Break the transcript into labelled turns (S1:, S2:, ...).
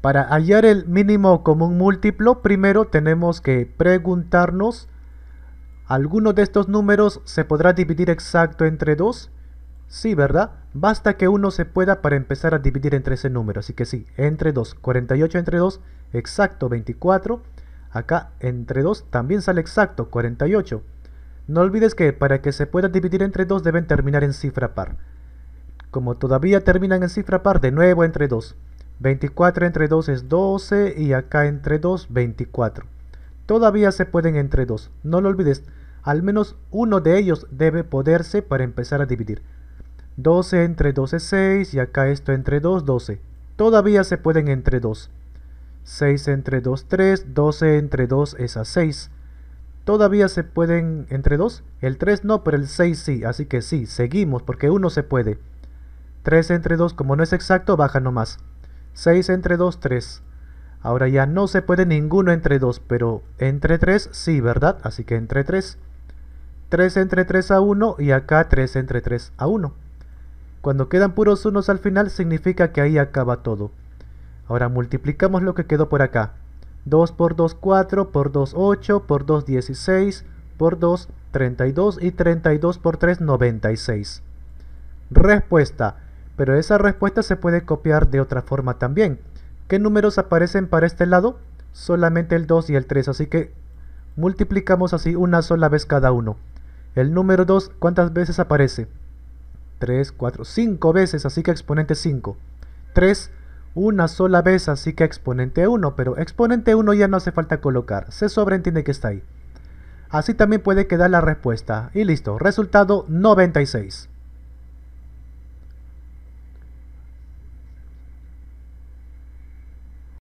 S1: Para hallar el mínimo común múltiplo, primero tenemos que preguntarnos, ¿alguno de estos números se podrá dividir exacto entre 2? Sí, ¿verdad? Basta que uno se pueda para empezar a dividir entre ese número, así que sí, entre 2, 48 entre 2, exacto, 24, acá entre 2 también sale exacto, 48. No olvides que para que se pueda dividir entre 2 deben terminar en cifra par. Como todavía terminan en cifra par, de nuevo entre 2. 24 entre 2 es 12 y acá entre 2, 24. Todavía se pueden entre 2, no lo olvides, al menos uno de ellos debe poderse para empezar a dividir. 12 entre 2 es 6 y acá esto entre 2, 12. Todavía se pueden entre 2. 6 entre 2, 3, 12 entre 2 es a 6. Todavía se pueden entre 2, el 3 no, pero el 6 sí, así que sí, seguimos porque uno se puede. 3 entre 2 como no es exacto, baja nomás. 6 entre 2, 3. Ahora ya no se puede ninguno entre 2, pero entre 3 sí, ¿verdad? Así que entre 3. 3 entre 3 a 1 y acá 3 entre 3 a 1. Cuando quedan puros unos al final significa que ahí acaba todo. Ahora multiplicamos lo que quedó por acá. 2 por 2, 4, por 2, 8, por 2, 16, por 2, 32 y 32 por 3, 96. Respuesta. Pero esa respuesta se puede copiar de otra forma también. ¿Qué números aparecen para este lado? Solamente el 2 y el 3, así que multiplicamos así una sola vez cada uno. El número 2, ¿cuántas veces aparece? 3, 4, 5 veces, así que exponente 5. 3, una sola vez, así que exponente 1, pero exponente 1 ya no hace falta colocar, se sobreentiende que está ahí. Así también puede quedar la respuesta. Y listo, resultado 96.